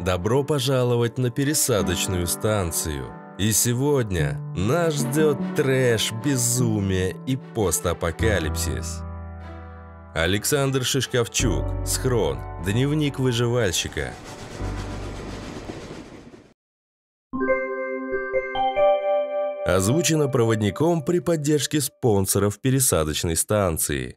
Добро пожаловать на пересадочную станцию. И сегодня нас ждет трэш, безумие и постапокалипсис. Александр Шишковчук, Схрон, Дневник выживальщика. Озвучено проводником при поддержке спонсоров пересадочной станции.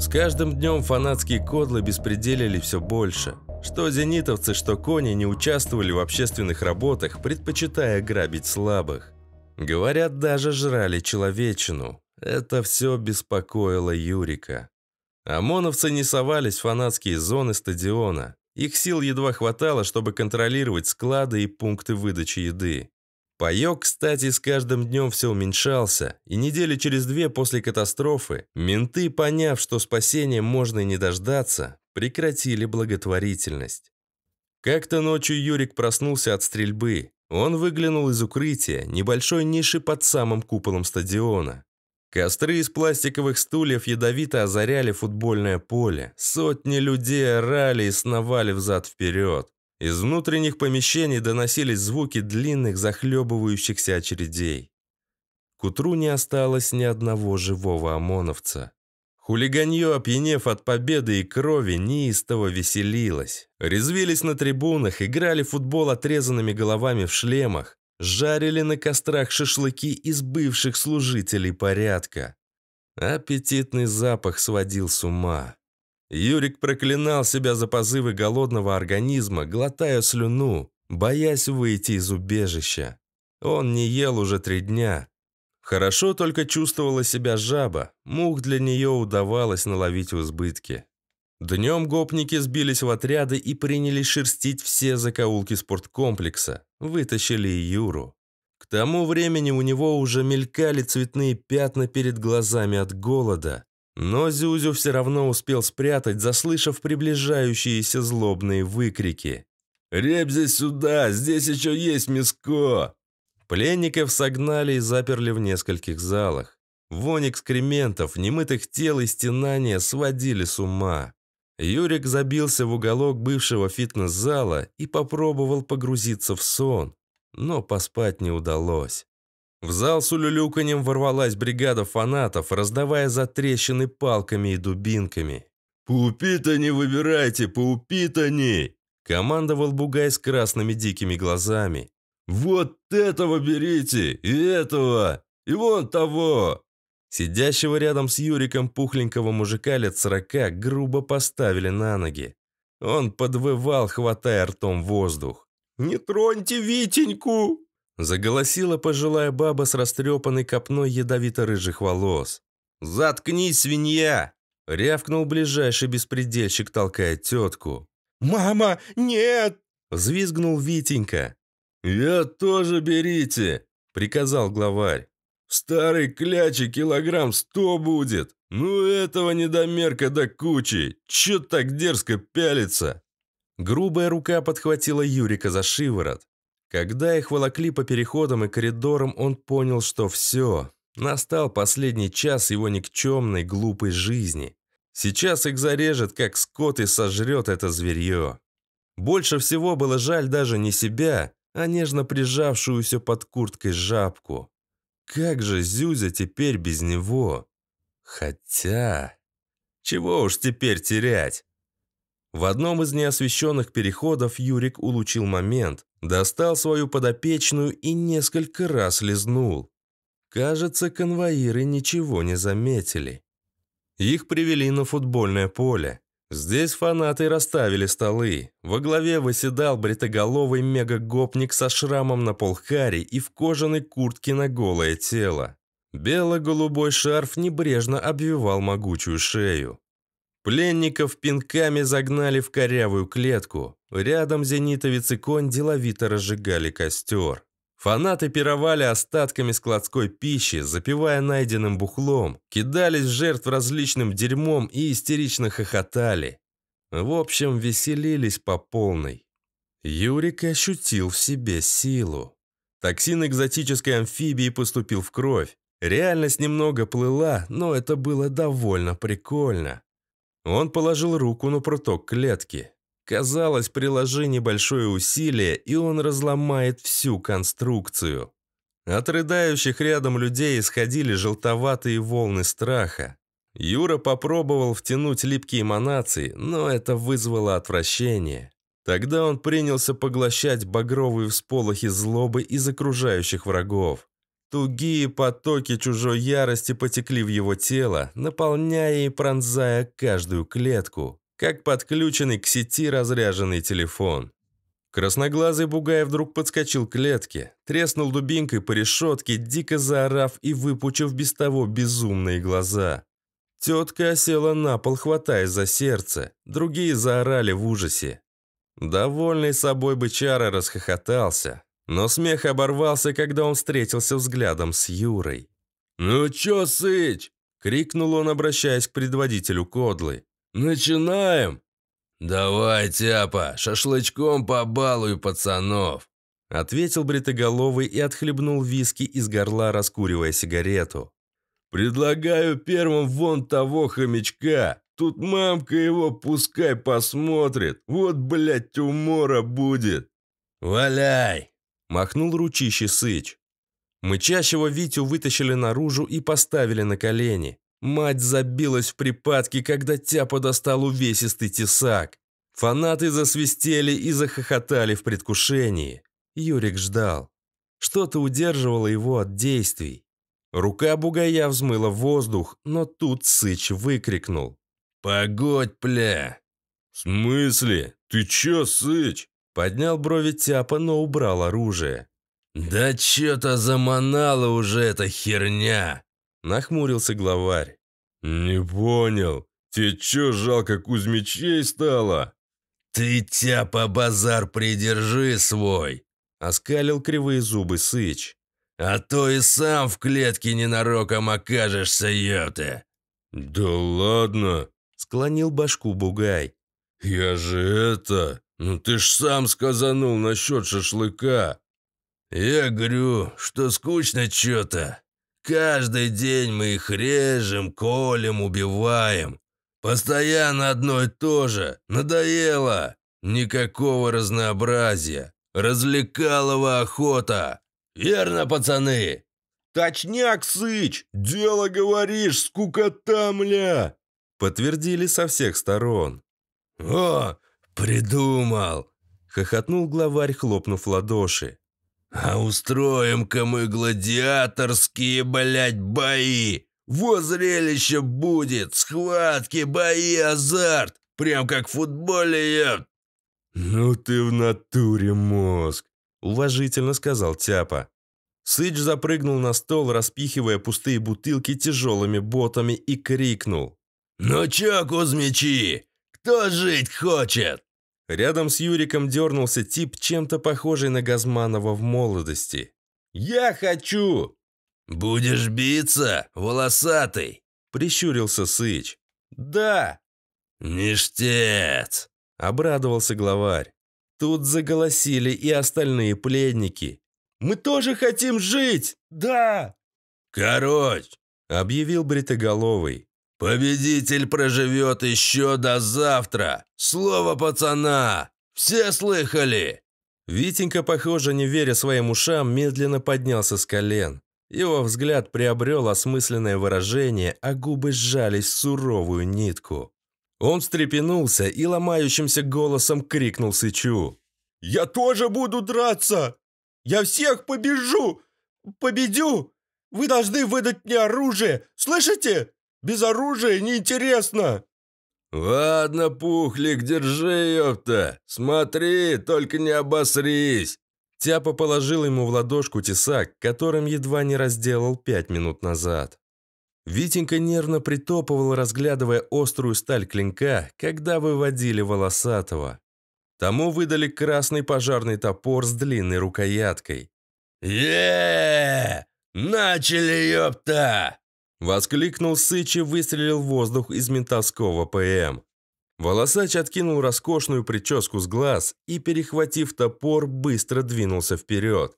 С каждым днем фанатские кодлы беспределили все больше. Что зенитовцы, что кони не участвовали в общественных работах, предпочитая грабить слабых. Говорят, даже жрали человечину. Это все беспокоило Юрика. ОМОНовцы не совались в фанатские зоны стадиона. Их сил едва хватало, чтобы контролировать склады и пункты выдачи еды. Паёк, кстати, с каждым днём всё уменьшался, и недели через две после катастрофы менты, поняв, что спасения можно и не дождаться, прекратили благотворительность. Как-то ночью Юрик проснулся от стрельбы. Он выглянул из укрытия, небольшой ниши под самым куполом стадиона. Костры из пластиковых стульев ядовито озаряли футбольное поле. Сотни людей орали и сновали взад-вперед. Из внутренних помещений доносились звуки длинных захлебывающихся очередей. К утру не осталось ни одного живого ОМОНовца. Хулиганье, опьянев от победы и крови, неистово веселилось. Резвились на трибунах, играли в футбол отрезанными головами в шлемах, жарили на кострах шашлыки из бывших служителей порядка. Аппетитный запах сводил с ума. Юрик проклинал себя за позывы голодного организма, глотая слюну, боясь выйти из убежища. Он не ел уже три дня. Хорошо только чувствовала себя жаба, мух для нее удавалось наловить в избытке. Днем гопники сбились в отряды и принялись шерстить все закоулки спорткомплекса, вытащили и Юру. К тому времени у него уже мелькали цветные пятна перед глазами от голода. Но Зюзю все равно успел спрятать, заслышав приближающиеся злобные выкрики. «Ребзи сюда! Здесь еще есть миско!» Пленников согнали и заперли в нескольких залах. Вонь экскрементов, немытых тел и стенания сводили с ума. Юрик забился в уголок бывшего фитнес-зала и попробовал погрузиться в сон, но поспать не удалось. В зал с улюлюканьем ворвалась бригада фанатов, раздавая затрещины палками и дубинками. «Паупитани выбирайте, паупитани!» – командовал Бугай с красными дикими глазами. «Вот этого берите! И этого! И вон того!» Сидящего рядом с Юриком пухленького мужика лет сорока грубо поставили на ноги. Он подвывал, хватая ртом воздух. «Не троньте Витеньку!» Заголосила пожилая баба с растрепанной копной ядовито-рыжих волос. «Заткнись, свинья!» – рявкнул ближайший беспредельщик, толкая тетку. «Мама, нет!» – взвизгнул Витенька. «Я тоже берите!» – приказал главарь. «Старый клячи килограмм сто будет! Ну этого недомерка до кучи! Чё так дерзко пялится?» Грубая рука подхватила Юрика за шиворот. Когда их волокли по переходам и коридорам, он понял, что все. Настал последний час его никчемной, глупой жизни. Сейчас их зарежет, как скот, и сожрет это зверье. Больше всего было жаль даже не себя, а нежно прижавшуюся под курткой жабку. Как же Зюзя теперь без него? Хотя... Чего уж теперь терять? В одном из неосвещенных переходов Юрик улучил момент, Достал свою подопечную и несколько раз лизнул. Кажется, конвоиры ничего не заметили. Их привели на футбольное поле. Здесь фанаты расставили столы. Во главе восседал бритоголовый мегагопник со шрамом на полхаре и в кожаной куртке на голое тело. Бело-голубой шарф небрежно обвивал могучую шею. Пленников пинками загнали в корявую клетку. Рядом зенитовец и конь деловито разжигали костер. Фанаты пировали остатками складской пищи, запивая найденным бухлом, кидались в жертв различным дерьмом и истерично хохотали. В общем, веселились по полной. Юрик ощутил в себе силу. Токсин экзотической амфибии поступил в кровь. Реальность немного плыла, но это было довольно прикольно. Он положил руку на пруток клетки. Казалось, приложи небольшое усилие, и он разломает всю конструкцию. От рыдающих рядом людей исходили желтоватые волны страха. Юра попробовал втянуть липкие манации, но это вызвало отвращение. Тогда он принялся поглощать багровые всполохи злобы из окружающих врагов. Тугие потоки чужой ярости потекли в его тело, наполняя и пронзая каждую клетку как подключенный к сети разряженный телефон. Красноглазый бугай вдруг подскочил к клетке, треснул дубинкой по решетке, дико заорав и выпучив без того безумные глаза. Тетка осела на пол, хватаясь за сердце, другие заорали в ужасе. Довольный собой бычара расхохотался, но смех оборвался, когда он встретился взглядом с Юрой. «Ну чё, сыч?» – крикнул он, обращаясь к предводителю Кодлы. «Начинаем!» «Давай, Тяпа, шашлычком побалую пацанов!» Ответил бритоголовый и отхлебнул виски из горла, раскуривая сигарету. «Предлагаю первым вон того хомячка. Тут мамка его пускай посмотрит. Вот, блядь, умора будет!» «Валяй!» – махнул ручище Сыч. Мычащего Витю вытащили наружу и поставили на колени. Мать забилась в припадке, когда Тяпа достал увесистый тесак. Фанаты засвистели и захохотали в предвкушении. Юрик ждал. Что-то удерживало его от действий. Рука бугая взмыла воздух, но тут Сыч выкрикнул. «Погодь, пля!» «В смысле? Ты чё, Сыч?» Поднял брови Тяпа, но убрал оружие. «Да чё-то заманала уже эта херня!» Нахмурился главарь. «Не понял. Тебе чё жалко Кузьмичей стало?» «Ты тяпа базар придержи свой!» Оскалил кривые зубы Сыч. «А то и сам в клетке ненароком окажешься, ёпта!» «Да ладно!» Склонил башку Бугай. «Я же это... Ну ты ж сам сказанул насчет шашлыка!» «Я говорю, что скучно чё-то!» Каждый день мы их режем, колем, убиваем. Постоянно одно и то же. Надоело. Никакого разнообразия. Развлекалова охота. Верно, пацаны? Точняк, Сыч! Дело говоришь, скукота, мля! Подтвердили со всех сторон. О, придумал! Хохотнул главарь, хлопнув ладоши. А устроим-ка мы гладиаторские, блядь, бои! Во зрелище будет! Схватки, бои, азарт! Прям как в футболе я...» «Ну ты в натуре мозг!» – уважительно сказал Тяпа. Сыч запрыгнул на стол, распихивая пустые бутылки тяжелыми ботами и крикнул. «Ну чё, Кузьмичи, кто жить хочет?» Рядом с Юриком дернулся тип, чем-то похожий на Газманова в молодости. «Я хочу!» «Будешь биться, волосатый!» – прищурился Сыч. «Да!» «Ништец!» – обрадовался главарь. Тут заголосили и остальные пленники. «Мы тоже хотим жить! Да!» «Короче!» – объявил Бритоголовый. «Победитель проживет еще до завтра! Слово пацана! Все слыхали?» Витенька, похоже, не веря своим ушам, медленно поднялся с колен. Его взгляд приобрел осмысленное выражение, а губы сжались в суровую нитку. Он встрепенулся и ломающимся голосом крикнул Сычу. «Я тоже буду драться! Я всех побежу! Победю! Вы должны выдать мне оружие! Слышите?» Без оружия неинтересно!» «Ладно, Пухлик, держи, ёпта! Смотри, только не обосрись!» Тяпа положил ему в ладошку тесак, которым едва не разделал пять минут назад. Витенька нервно притопывал, разглядывая острую сталь клинка, когда выводили волосатого. Тому выдали красный пожарный топор с длинной рукояткой. е Начали, ёпта!» Воскликнул Сыч и выстрелил в воздух из ментовского ПМ. Волосач откинул роскошную прическу с глаз и, перехватив топор, быстро двинулся вперед.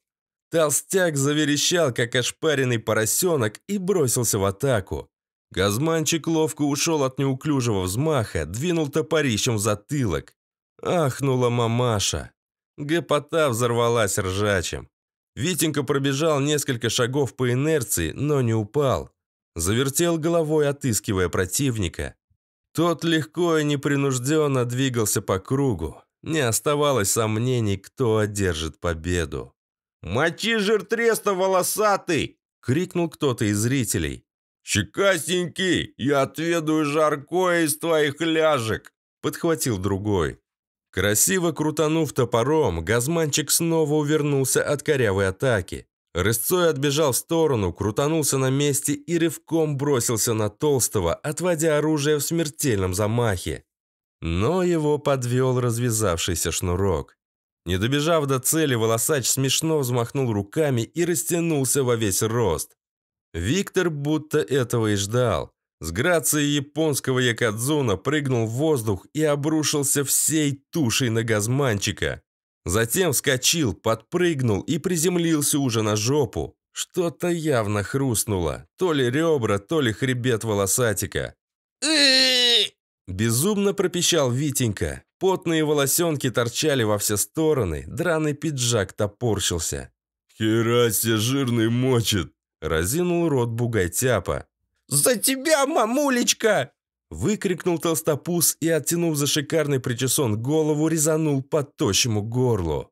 Толстяк заверещал, как ошпаренный поросенок, и бросился в атаку. Газманчик ловко ушел от неуклюжего взмаха, двинул топорищем в затылок. Ахнула мамаша. Гопота взорвалась ржачем. Витенька пробежал несколько шагов по инерции, но не упал. Завертел головой, отыскивая противника. Тот легко и непринужденно двигался по кругу. Не оставалось сомнений, кто одержит победу. «Мочи жир волосатый!» — крикнул кто-то из зрителей. «Чекасенький, я отведаю жаркое из твоих ляжек!» — подхватил другой. Красиво крутанув топором, газманчик снова увернулся от корявой атаки. Рысцой отбежал в сторону, крутанулся на месте и рывком бросился на Толстого, отводя оружие в смертельном замахе. Но его подвел развязавшийся шнурок. Не добежав до цели, волосач смешно взмахнул руками и растянулся во весь рост. Виктор будто этого и ждал. С грацией японского якадзуна прыгнул в воздух и обрушился всей тушей на газманчика. Затем вскочил, подпрыгнул и приземлился уже на жопу. Что-то явно хрустнуло. То ли ребра, то ли хребет волосатика. Безумно пропищал Витенька. Потные волосенки торчали во все стороны, драный пиджак топорщился. «Херасе жирный мочит!» – разинул рот бугайтяпа. «За тебя, мамулечка!» Выкрикнул толстопуз и, оттянув за шикарный причесон голову, резанул по тощему горлу.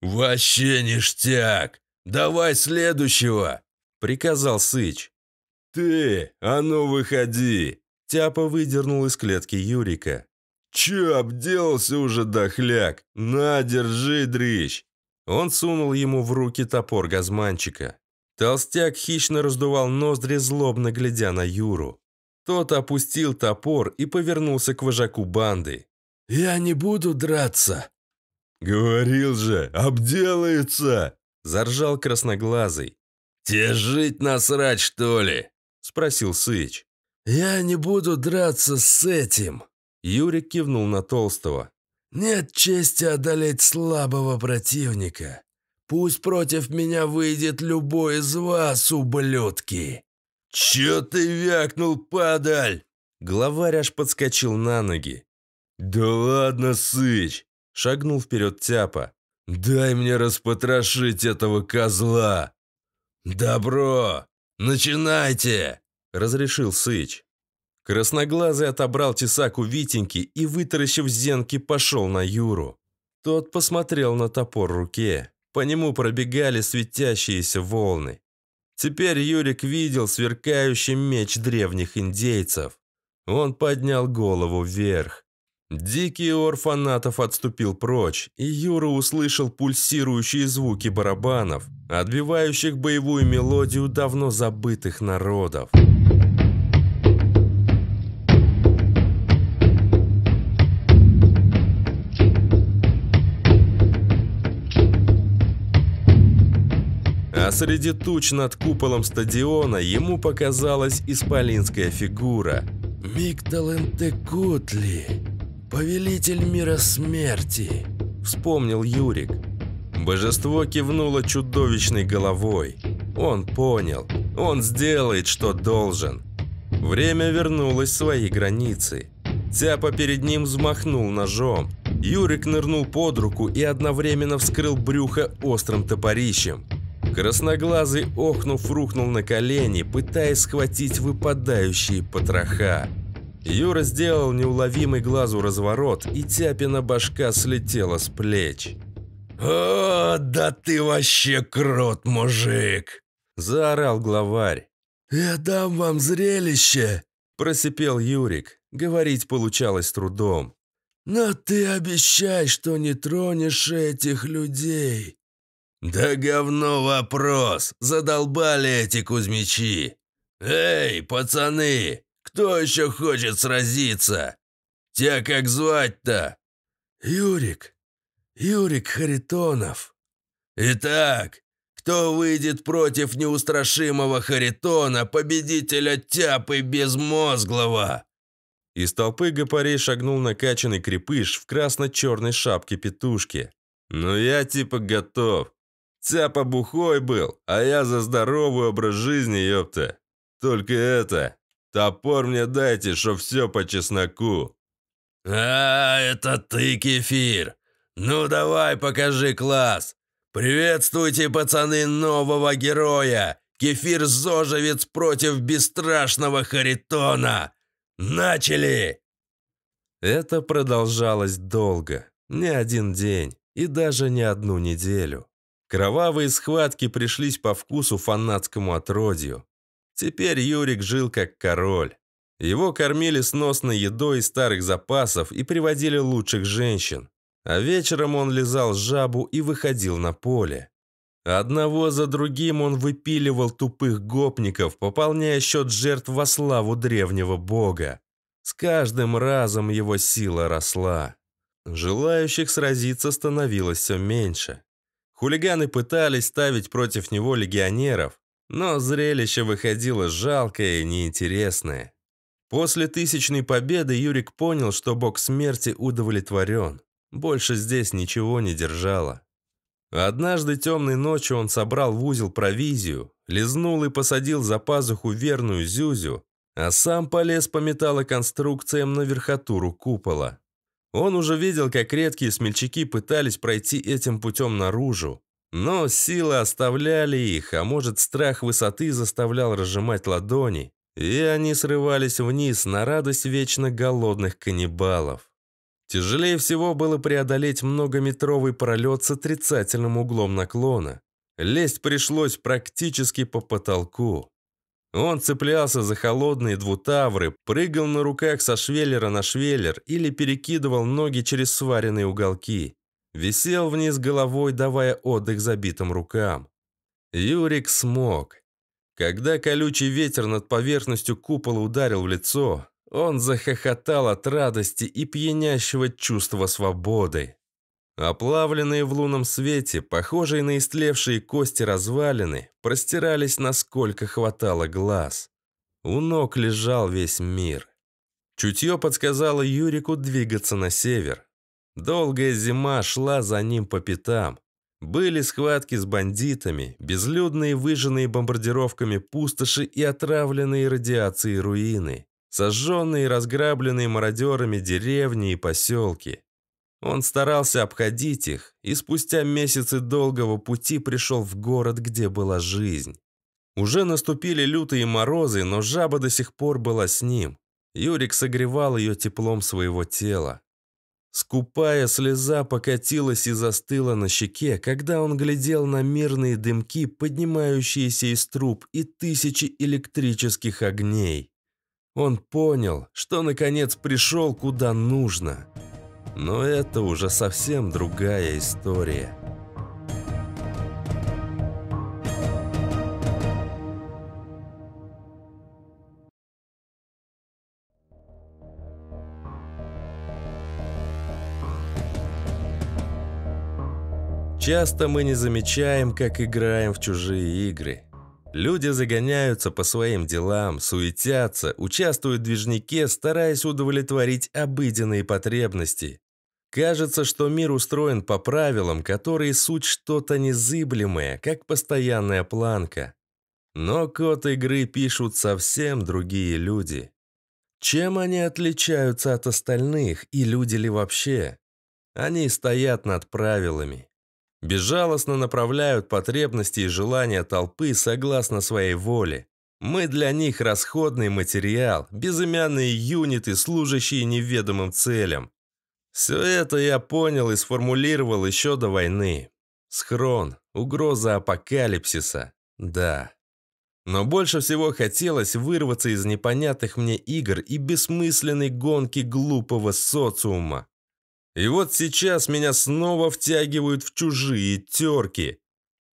«Вообще ништяк! Давай следующего!» — приказал Сыч. «Ты, а ну выходи!» — Тяпа выдернул из клетки Юрика. Чё обделался уже, дохляк? На, держи, дрищ!» Он сунул ему в руки топор газманчика. Толстяк хищно раздувал ноздри, злобно глядя на Юру. Тот опустил топор и повернулся к вожаку банды. «Я не буду драться!» «Говорил же, обделается!» – заржал красноглазый. «Те жить насрать, что ли?» – спросил Сыч. «Я не буду драться с этим!» Юрик кивнул на Толстого. «Нет чести одолеть слабого противника. Пусть против меня выйдет любой из вас, ублюдки!» «Чё ты вякнул, падаль?» Главарь аж подскочил на ноги. «Да ладно, сыч!» – шагнул вперед Тяпа. «Дай мне распотрошить этого козла!» «Добро! Начинайте!» – разрешил сыч. Красноглазый отобрал тесак у Витеньки и, вытаращив зенки, пошел на Юру. Тот посмотрел на топор в руке. По нему пробегали светящиеся волны. Теперь Юрик видел сверкающий меч древних индейцев. Он поднял голову вверх. Дикий ор фанатов отступил прочь, и Юра услышал пульсирующие звуки барабанов, отбивающих боевую мелодию давно забытых народов. А среди туч над куполом стадиона ему показалась исполинская фигура. «Мигдалентекутли, повелитель мира смерти», – вспомнил Юрик. Божество кивнуло чудовищной головой. Он понял, он сделает, что должен. Время вернулось в свои границы. Тяпа перед ним взмахнул ножом. Юрик нырнул под руку и одновременно вскрыл брюхо острым топорищем. Красноглазый, охнув, рухнул на колени, пытаясь схватить выпадающие потроха. Юра сделал неуловимый глазу разворот, и Тяпина башка слетела с плеч. «О, да ты вообще крот, мужик!» – заорал главарь. «Я дам вам зрелище!» – просипел Юрик. Говорить получалось трудом. «Но ты обещай, что не тронешь этих людей!» «Да говно вопрос! Задолбали эти кузьмичи! Эй, пацаны! Кто еще хочет сразиться? Тебя как звать-то?» «Юрик! Юрик Харитонов!» «Итак, кто выйдет против неустрашимого Харитона, победителя Тяпы Безмозглого?» Из толпы гопарей шагнул накачанный крепыш в красно-черной шапке петушки. «Ну я типа готов. Цяпа бухой был, а я за здоровый образ жизни, ёпта. Только это, топор мне дайте, что все по чесноку». «А, это ты, Кефир! Ну давай, покажи класс! Приветствуйте, пацаны, нового героя! Кефир-зожевец против бесстрашного Харитона! Начали!» Это продолжалось долго, не один день и даже не одну неделю. Кровавые схватки пришлись по вкусу фанатскому отродью. Теперь Юрик жил как король. Его кормили сносной едой из старых запасов и приводили лучших женщин. А вечером он лизал жабу и выходил на поле. Одного за другим он выпиливал тупых гопников, пополняя счет жертв во славу древнего бога. С каждым разом его сила росла. Желающих сразиться становилось все меньше. Хулиганы пытались ставить против него легионеров, но зрелище выходило жалкое и неинтересное. После тысячной победы Юрик понял, что бог смерти удовлетворен. Больше здесь ничего не держало. Однажды темной ночью он собрал в узел провизию, лизнул и посадил за пазуху верную Зюзю, а сам полез по металлоконструкциям на верхотуру купола. Он уже видел, как редкие смельчаки пытались пройти этим путем наружу. Но силы оставляли их, а может страх высоты заставлял разжимать ладони, и они срывались вниз на радость вечно голодных каннибалов. Тяжелее всего было преодолеть многометровый пролет с отрицательным углом наклона. Лезть пришлось практически по потолку. Он цеплялся за холодные двутавры, прыгал на руках со швеллера на швеллер или перекидывал ноги через сваренные уголки. Висел вниз головой, давая отдых забитым рукам. Юрик смог. Когда колючий ветер над поверхностью купола ударил в лицо, он захохотал от радости и пьянящего чувства свободы. Оплавленные в лунном свете, похожие на истлевшие кости развалины, простирались насколько хватало глаз. У ног лежал весь мир. Чутье подсказало Юрику двигаться на север. Долгая зима шла за ним по пятам. Были схватки с бандитами, безлюдные выжженные бомбардировками пустоши и отравленные радиацией руины, сожженные и разграбленные мародерами деревни и поселки. Он старался обходить их, и спустя месяцы долгого пути пришел в город, где была жизнь. Уже наступили лютые морозы, но жаба до сих пор была с ним. Юрик согревал ее теплом своего тела. Скупая слеза покатилась и застыла на щеке, когда он глядел на мирные дымки, поднимающиеся из труб и тысячи электрических огней. Он понял, что наконец пришел куда нужно – но это уже совсем другая история. Часто мы не замечаем, как играем в чужие игры. Люди загоняются по своим делам, суетятся, участвуют в движнике, стараясь удовлетворить обыденные потребности. Кажется, что мир устроен по правилам, которые суть что-то незыблемое, как постоянная планка. Но код игры пишут совсем другие люди. Чем они отличаются от остальных и люди ли вообще? Они стоят над правилами. Безжалостно направляют потребности и желания толпы согласно своей воле. Мы для них расходный материал, безымянные юниты, служащие неведомым целям. Все это я понял и сформулировал еще до войны. Схрон, угроза апокалипсиса, да. Но больше всего хотелось вырваться из непонятных мне игр и бессмысленной гонки глупого социума. И вот сейчас меня снова втягивают в чужие терки.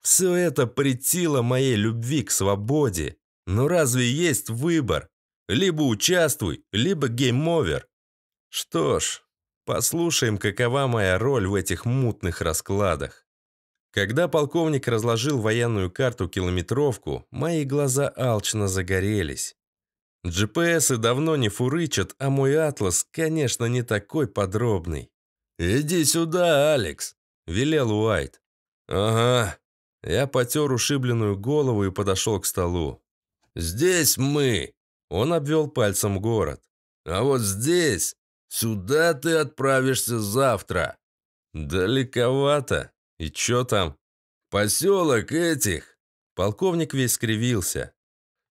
Все это притило моей любви к свободе. Но разве есть выбор? Либо участвуй, либо гейм-овер. Что ж, Послушаем, какова моя роль в этих мутных раскладах. Когда полковник разложил военную карту-километровку, мои глаза алчно загорелись. GPS-ы давно не фурычат, а мой атлас, конечно, не такой подробный. «Иди сюда, Алекс!» – велел Уайт. «Ага». Я потер ушибленную голову и подошел к столу. «Здесь мы!» – он обвел пальцем город. «А вот здесь Сюда ты отправишься завтра». «Далековато. И чё там?» «Поселок этих!» Полковник весь скривился.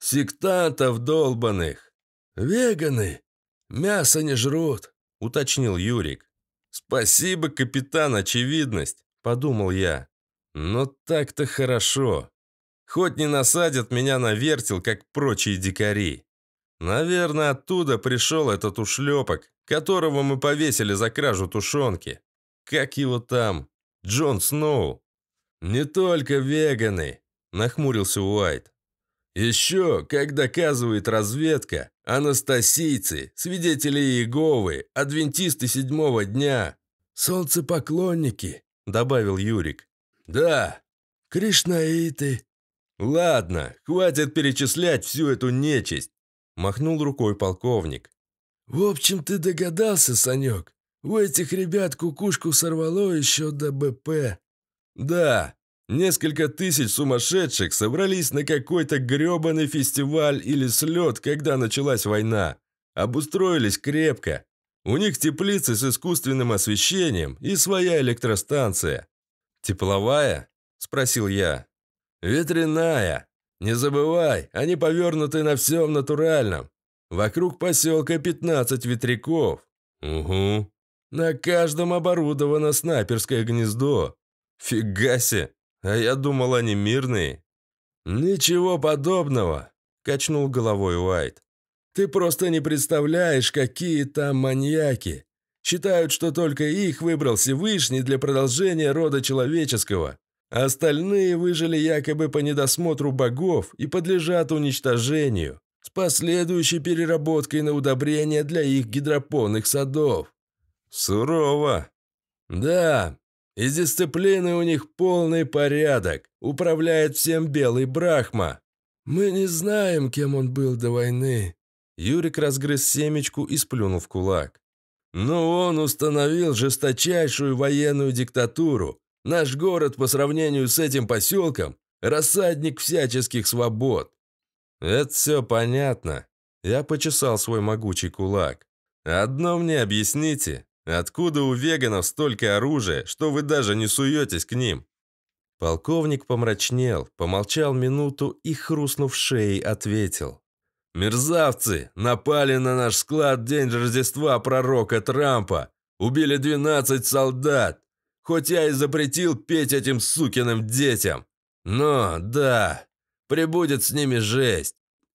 «Сектантов долбаных!» «Веганы! Мясо не жрут!» – уточнил Юрик. «Спасибо, капитан, очевидность!» – подумал я. «Но так-то хорошо. Хоть не насадят меня на вертел, как прочие дикари. Наверное, оттуда пришел этот ушлепок, которого мы повесили за кражу тушенки. Как его там? Джон Сноу. Не только веганы, нахмурился Уайт. Еще, как доказывает разведка, анастасийцы, свидетели Иеговы, адвентисты седьмого дня. Солнцепоклонники, добавил Юрик. Да, кришнаиты. Ладно, хватит перечислять всю эту нечисть, махнул рукой полковник. «В общем, ты догадался, Санек. У этих ребят кукушку сорвало еще до БП». «Да», Несколько тысяч сумасшедших собрались на какой-то грёбаный фестиваль или слет, когда началась война. Обустроились крепко. У них теплицы с искусственным освещением и своя электростанция. «Тепловая?» – спросил я. «Ветряная. Не забывай, они повернуты на всем натуральном. Вокруг поселка 15 ветряков. Угу. На каждом оборудовано снайперское гнездо. Фига се, а я думал, они мирные. Ничего подобного, качнул головой Уайт. Ты просто не представляешь, какие там маньяки. Считают, что только их выбрал Всевышний для продолжения рода человеческого. Остальные выжили якобы по недосмотру богов и подлежат уничтожению с последующей переработкой на удобрения для их гидропонных садов. Сурово. Да, из дисциплины у них полный порядок, управляет всем белый Брахма. Мы не знаем, кем он был до войны. Юрик разгрыз семечку и сплюнул в кулак. Но он установил жесточайшую военную диктатуру. Наш город по сравнению с этим поселком – рассадник всяческих свобод. «Это все понятно». Я почесал свой могучий кулак. «Одно мне объясните. Откуда у веганов столько оружия, что вы даже не суетесь к ним?» Полковник помрачнел, помолчал минуту и, хрустнув шеей, ответил. «Мерзавцы! Напали на наш склад в день Рождества пророка Трампа! Убили 12 солдат! Хоть я и запретил петь этим сукиным детям! Но, да, Прибудет с ними жесть.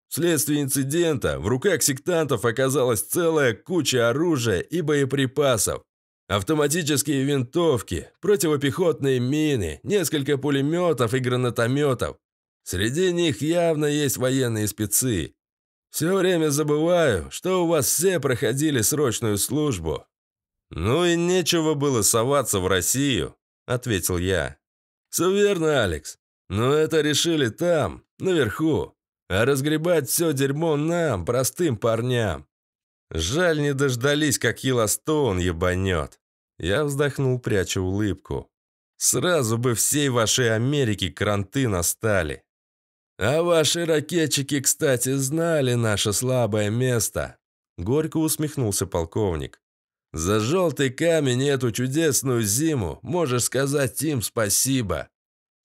Вследствие инцидента в руках сектантов оказалась целая куча оружия и боеприпасов. Автоматические винтовки, противопехотные мины, несколько пулеметов и гранатометов. Среди них явно есть военные спецы. Все время забываю, что у вас все проходили срочную службу. Ну и нечего было соваться в Россию, ответил я. Все верно, Алекс. Но это решили там, наверху. А разгребать все дерьмо нам, простым парням. Жаль, не дождались, как Йеллостоун ебанет. Я вздохнул, пряча улыбку. Сразу бы всей вашей Америке кранты настали. А ваши ракетчики, кстати, знали наше слабое место. Горько усмехнулся полковник. За желтый камень эту чудесную зиму можешь сказать им спасибо.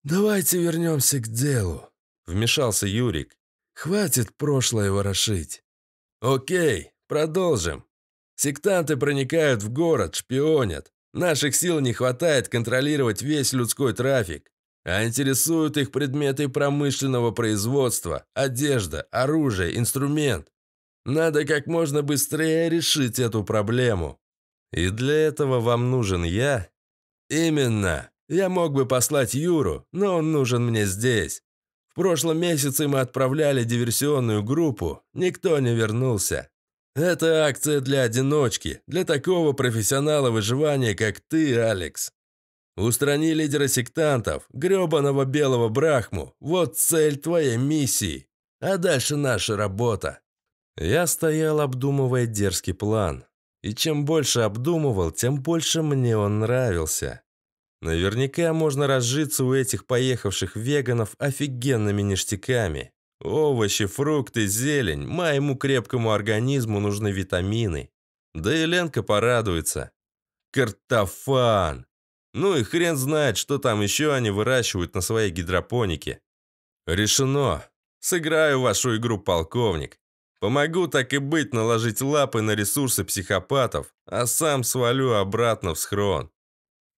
«Давайте вернемся к делу», — вмешался Юрик. «Хватит прошлое ворошить». «Окей, продолжим. Сектанты проникают в город, шпионят. Наших сил не хватает контролировать весь людской трафик. А интересуют их предметы промышленного производства, одежда, оружие, инструмент. Надо как можно быстрее решить эту проблему. И для этого вам нужен я? Именно. Я мог бы послать Юру, но он нужен мне здесь. В прошлом месяце мы отправляли диверсионную группу, никто не вернулся. Это акция для одиночки, для такого профессионала выживания, как ты, Алекс. Устрани лидера сектантов, грёбаного белого брахму, вот цель твоей миссии. А дальше наша работа. Я стоял, обдумывая дерзкий план. И чем больше обдумывал, тем больше мне он нравился. Наверняка можно разжиться у этих поехавших веганов офигенными ништяками. Овощи, фрукты, зелень. Моему крепкому организму нужны витамины. Да и Ленка порадуется. Картофан! Ну и хрен знает, что там еще они выращивают на своей гидропонике. Решено. Сыграю вашу игру, полковник. Помогу так и быть наложить лапы на ресурсы психопатов, а сам свалю обратно в схрон.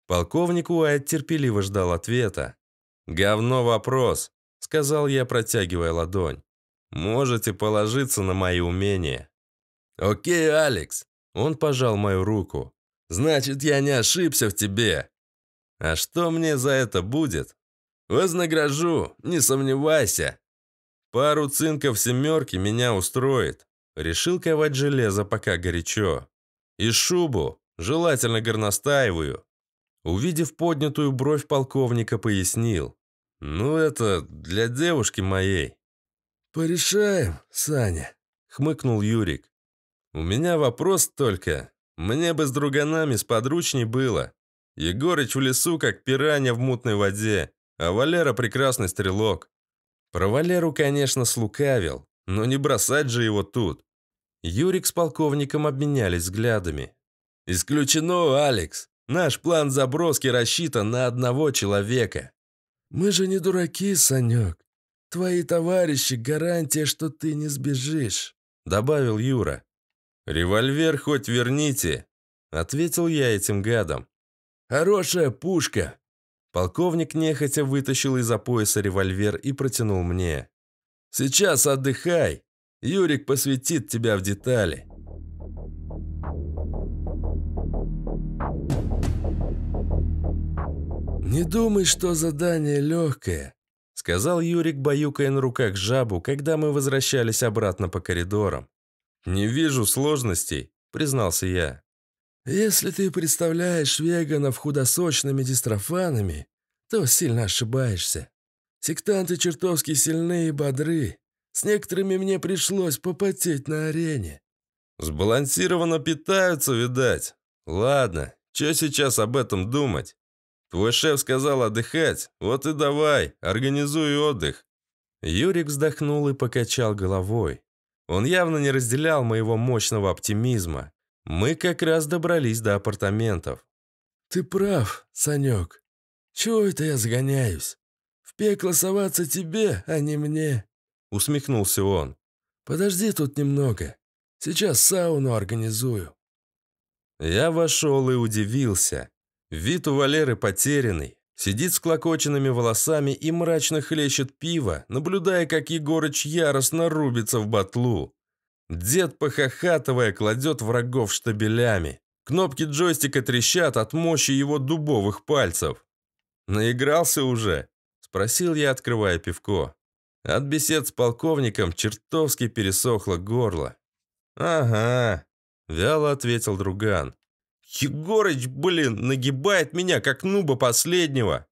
Полковник Уайт терпеливо ждал ответа. «Говно вопрос», — сказал я, протягивая ладонь. «Можете положиться на мои умения». «Окей, Алекс», — он пожал мою руку. «Значит, я не ошибся в тебе». «А что мне за это будет?» «Вознагражу, не сомневайся». «Пару цинков семерки меня устроит». Решил ковать железо, пока горячо. «И шубу, желательно горностаевую». Увидев поднятую бровь полковника, пояснил. «Ну, это для девушки моей». «Порешаем, Саня», — хмыкнул Юрик. «У меня вопрос только. Мне бы с друганами сподручней было. Егорыч в лесу, как пиранья в мутной воде, а Валера прекрасный стрелок. Про Валеру, конечно, слукавил, но не бросать же его тут. Юрик с полковником обменялись взглядами. «Исключено, Алекс!» Наш план заброски рассчитан на одного человека». «Мы же не дураки, Санек. Твои товарищи – гарантия, что ты не сбежишь», – добавил Юра. «Револьвер хоть верните», – ответил я этим гадом. «Хорошая пушка!» Полковник нехотя вытащил из-за пояса револьвер и протянул мне. «Сейчас отдыхай. Юрик посвятит тебя в детали». «Не думай, что задание легкое», — сказал Юрик, баюкая на руках жабу, когда мы возвращались обратно по коридорам. «Не вижу сложностей», — признался я. «Если ты представляешь веганов худосочными дистрофанами, то сильно ошибаешься. Сектанты чертовски сильны и бодры. С некоторыми мне пришлось попотеть на арене». «Сбалансированно питаются, видать. Ладно, что сейчас об этом думать?» Твой шеф сказал отдыхать, вот и давай, организуй отдых». Юрик вздохнул и покачал головой. Он явно не разделял моего мощного оптимизма. Мы как раз добрались до апартаментов. «Ты прав, Санек. Чего это я загоняюсь? В пекло соваться тебе, а не мне», — усмехнулся он. «Подожди тут немного. Сейчас сауну организую». Я вошел и удивился. Вид у Валеры потерянный. Сидит с клокоченными волосами и мрачно хлещет пиво, наблюдая, как Егорыч яростно рубится в батлу. Дед, похохатывая, кладет врагов штабелями. Кнопки джойстика трещат от мощи его дубовых пальцев. «Наигрался уже?» – спросил я, открывая пивко. От бесед с полковником чертовски пересохло горло. «Ага», – вяло ответил друган. Егорыч, блин, нагибает меня, как нуба последнего.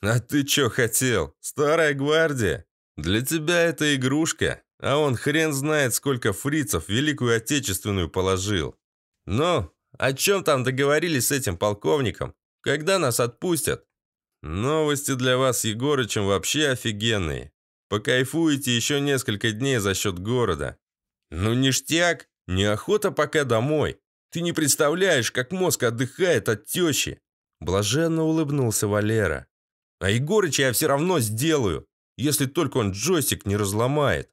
А ты что хотел? Старая гвардия? Для тебя это игрушка, а он хрен знает, сколько фрицев Великую Отечественную положил. Но ну, о чем там договорились с этим полковником? Когда нас отпустят? Новости для вас с Егорычем вообще офигенные. Покайфуете еще несколько дней за счет города. Ну ништяк, неохота пока домой. Ты не представляешь, как мозг отдыхает от тещи!» Блаженно улыбнулся Валера. «А Егорыча я все равно сделаю, если только он джойстик не разломает!»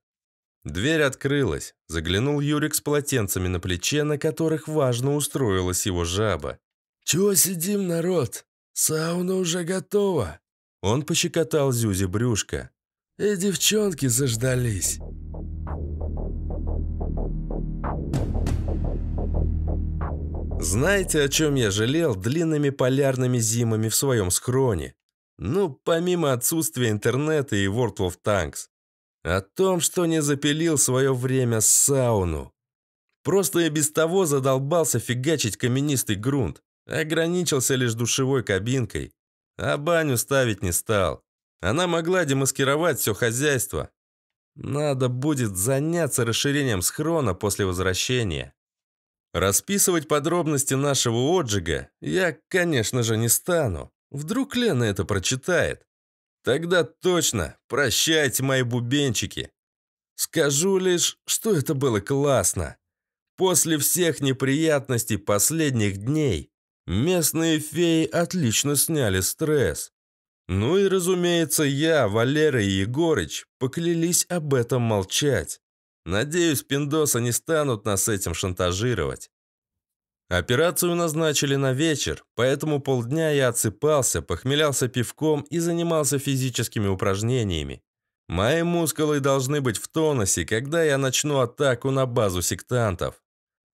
Дверь открылась. Заглянул Юрик с полотенцами на плече, на которых важно устроилась его жаба. «Чего сидим, народ? Сауна уже готова!» Он пощекотал Зюзе брюшко. «И «Э, девчонки заждались!» Знаете, о чем я жалел длинными полярными зимами в своем скроне? Ну, помимо отсутствия интернета и World of Tanks. О том, что не запилил свое время сауну. Просто я без того задолбался фигачить каменистый грунт. Ограничился лишь душевой кабинкой. А баню ставить не стал. Она могла демаскировать все хозяйство. Надо будет заняться расширением схрона после возвращения. Расписывать подробности нашего отжига я, конечно же, не стану. Вдруг Лена это прочитает. Тогда точно, прощайте, мои бубенчики. Скажу лишь, что это было классно. После всех неприятностей последних дней местные феи отлично сняли стресс. Ну и, разумеется, я, Валера и Егорыч поклялись об этом молчать. Надеюсь, пиндосы не станут нас этим шантажировать. Операцию назначили на вечер, поэтому полдня я отсыпался, похмелялся пивком и занимался физическими упражнениями. Мои мускулы должны быть в тонусе, когда я начну атаку на базу сектантов.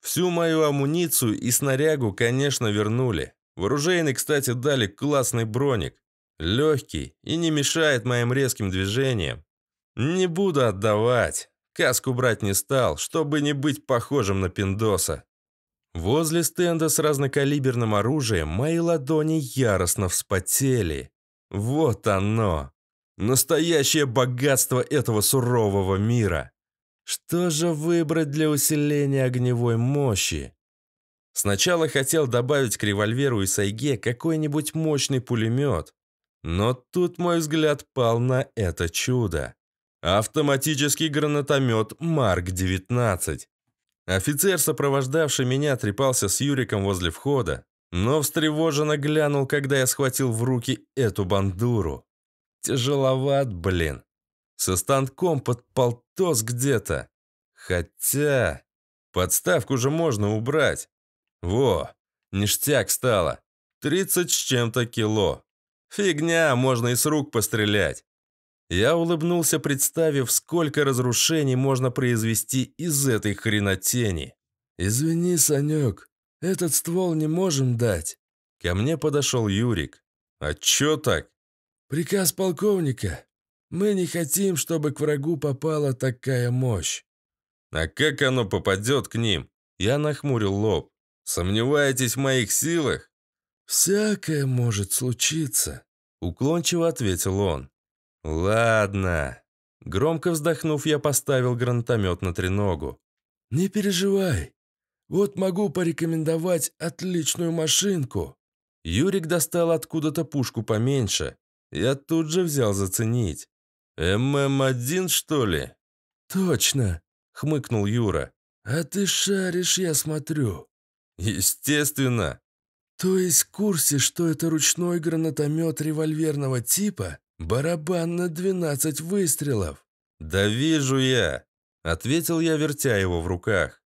Всю мою амуницию и снарягу, конечно, вернули. В оружейный, кстати, дали классный броник. Легкий и не мешает моим резким движениям. Не буду отдавать. Каску брать не стал, чтобы не быть похожим на пиндоса. Возле стенда с разнокалиберным оружием мои ладони яростно вспотели. Вот оно! Настоящее богатство этого сурового мира! Что же выбрать для усиления огневой мощи? Сначала хотел добавить к револьверу и сайге какой-нибудь мощный пулемет, но тут мой взгляд пал на это чудо. Автоматический гранатомет Марк-19. Офицер, сопровождавший меня, трепался с Юриком возле входа, но встревоженно глянул, когда я схватил в руки эту бандуру. Тяжеловат, блин. Со станком под полтос где-то. Хотя... Подставку же можно убрать. Во, ништяк стало. 30 с чем-то кило. Фигня, можно и с рук пострелять. Я улыбнулся, представив, сколько разрушений можно произвести из этой хренотени. «Извини, Санек, этот ствол не можем дать». Ко мне подошел Юрик. «А чё так?» «Приказ полковника. Мы не хотим, чтобы к врагу попала такая мощь». «А как оно попадет к ним?» Я нахмурил лоб. «Сомневаетесь в моих силах?» «Всякое может случиться», — уклончиво ответил он. «Ладно». Громко вздохнув, я поставил гранатомет на треногу. «Не переживай. Вот могу порекомендовать отличную машинку». Юрик достал откуда-то пушку поменьше. Я тут же взял заценить. «ММ-1, что ли?» «Точно», — хмыкнул Юра. «А ты шаришь, я смотрю». «Естественно». «То есть в курсе, что это ручной гранатомет револьверного типа, «Барабан на двенадцать выстрелов!» «Да вижу я!» – ответил я, вертя его в руках.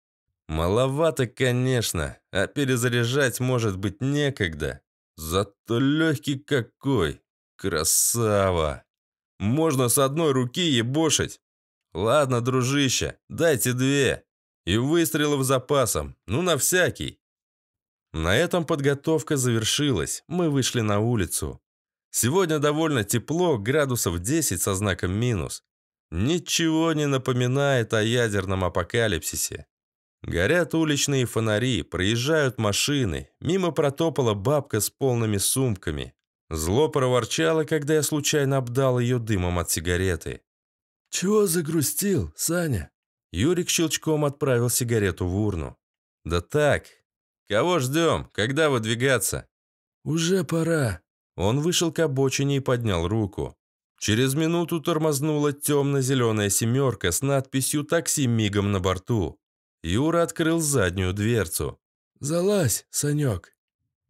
«Маловато, конечно, а перезаряжать может быть некогда. Зато легкий какой! Красава! Можно с одной руки ебошить! Ладно, дружище, дайте две! И выстрелов запасом, ну на всякий!» На этом подготовка завершилась, мы вышли на улицу. Сегодня довольно тепло, градусов 10 со знаком минус. Ничего не напоминает о ядерном апокалипсисе. Горят уличные фонари, проезжают машины, мимо протопала бабка с полными сумками. Зло проворчало, когда я случайно обдал ее дымом от сигареты. «Чего загрустил, Саня?» Юрик щелчком отправил сигарету в урну. «Да так. Кого ждем? Когда выдвигаться?» «Уже пора», он вышел к обочине и поднял руку. Через минуту тормознула темно-зеленая «семерка» с надписью «Такси мигом на борту». Юра открыл заднюю дверцу. «Залазь, Санек».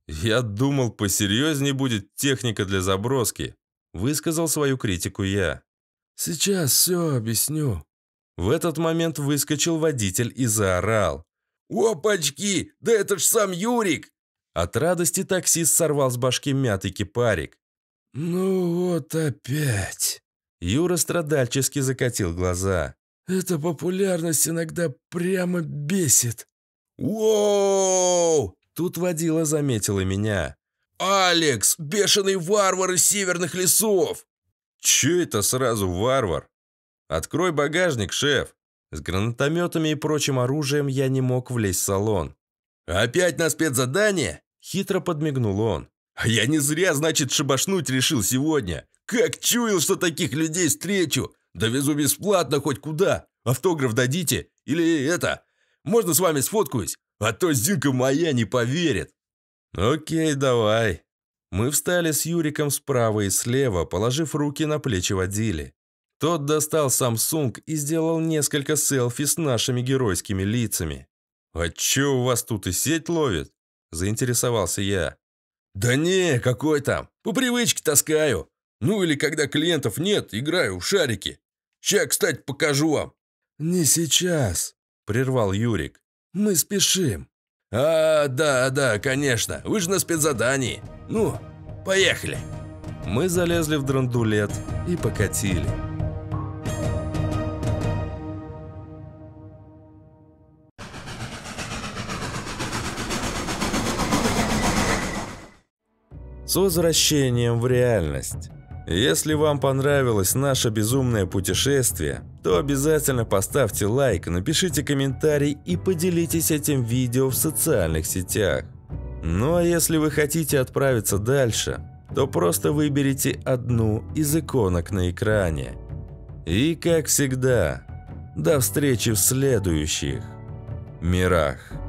«Я думал, посерьезнее будет техника для заброски», высказал свою критику я. «Сейчас все объясню». В этот момент выскочил водитель и заорал. «Опачки! Да это ж сам Юрик! От радости таксист сорвал с башки мятый кипарик. «Ну вот опять!» Юра страдальчески закатил глаза. «Эта популярность иногда прямо бесит!» «Воу!» Тут водила заметила меня. «Алекс! Бешеный варвар из северных лесов!» «Че это сразу варвар?» «Открой багажник, шеф!» С гранатометами и прочим оружием я не мог влезть в салон. «Опять на спецзадание?» – хитро подмигнул он. «А я не зря, значит, шабашнуть решил сегодня. Как чуял, что таких людей встречу! Довезу бесплатно хоть куда. Автограф дадите? Или это? Можно с вами сфоткаюсь? А то Зинка моя не поверит!» «Окей, давай». Мы встали с Юриком справа и слева, положив руки на плечи водили. Тот достал Samsung и сделал несколько селфи с нашими геройскими лицами. «А чё у вас тут и сеть ловит?» – заинтересовался я. «Да не, какой там? По привычке таскаю. Ну или когда клиентов нет, играю в шарики. Сейчас, кстати, покажу вам». «Не сейчас», – прервал Юрик. «Мы спешим». «А, да, да, конечно, вы же на спецзадании. Ну, поехали». Мы залезли в драндулет и покатили. С возвращением в реальность. Если вам понравилось наше безумное путешествие, то обязательно поставьте лайк, напишите комментарий и поделитесь этим видео в социальных сетях. Ну а если вы хотите отправиться дальше, то просто выберите одну из иконок на экране. И как всегда, до встречи в следующих мирах.